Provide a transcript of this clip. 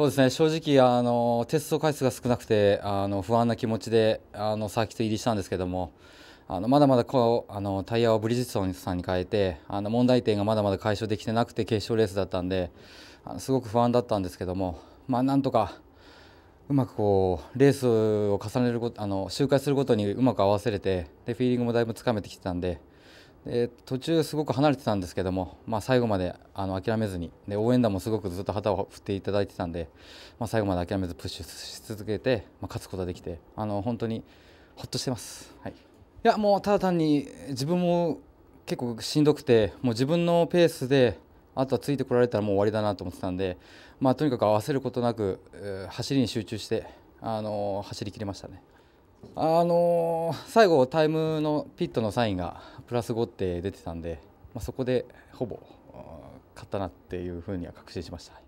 そうですね正直あの、テスト回数が少なくてあの不安な気持ちであのサーキット入りしたんですけどもあのまだまだこうあのタイヤをブリヂストンさんに変えてあの問題点がまだまだ解消できてなくて決勝レースだったんであのすごく不安だったんですけども、まあ、なんとかうまくこうレースを重ねることあの周回するごとにうまく合わせれてでフィーリングもだいぶつかめてきてたんで。で途中すごく離れてたんですけども、まあ、最後まであの諦めずにで応援団もすごくずっと旗を振っていただいてたんで、まあ、最後まで諦めずプッシュし続けて、まあ、勝つことができてあの本当にほっとしてます、はい、いやもうただ単に自分も結構しんどくてもう自分のペースであとはついてこられたらもう終わりだなと思ってたんで、まあ、とにかく合わせることなく走りに集中してあの走りきりましたね。あのー、最後、タイムのピットのサインがプラス5って出てたんで、まあ、そこでほぼ勝ったなっていうふうには確信しました。